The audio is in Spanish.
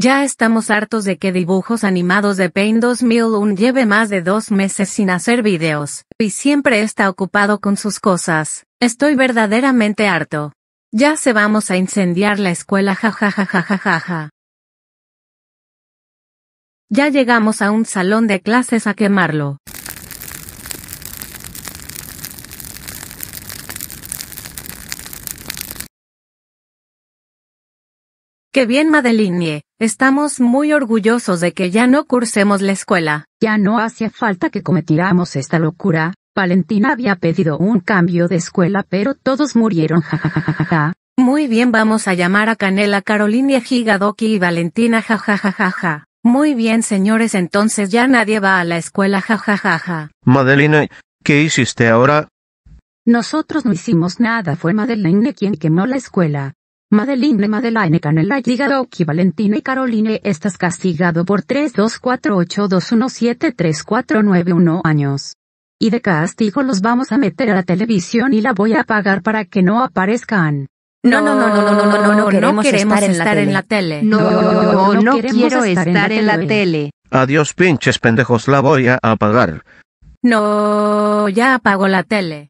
Ya estamos hartos de que dibujos animados de Pain 2001 lleve más de dos meses sin hacer videos, y siempre está ocupado con sus cosas. Estoy verdaderamente harto. Ya se vamos a incendiar la escuela jajajajajaja. Ya llegamos a un salón de clases a quemarlo. Qué bien Madeline, estamos muy orgullosos de que ya no cursemos la escuela. Ya no hacía falta que cometiéramos esta locura. Valentina había pedido un cambio de escuela pero todos murieron jajajajaja. Muy bien vamos a llamar a Canela Carolina Gigadoki y Valentina jajajajaja. Muy bien señores entonces ya nadie va a la escuela jajajaja. Madeline, ¿qué hiciste ahora? Nosotros no hicimos nada fue Madeline quien quemó la escuela. Madeline Madeline Canela, Ligado, Valentina y Caroline estás castigado por 32482173491 años. Y de castigo los vamos a meter a la televisión y la voy a apagar para que no aparezcan. No, no, no, no, no, no, no, no, queremos, no queremos estar, en, la tele. No, no, no, no quiero estar, no, en, la en la tele. Adiós pinches pendejos, la voy a apagar. No, ya apago la tele.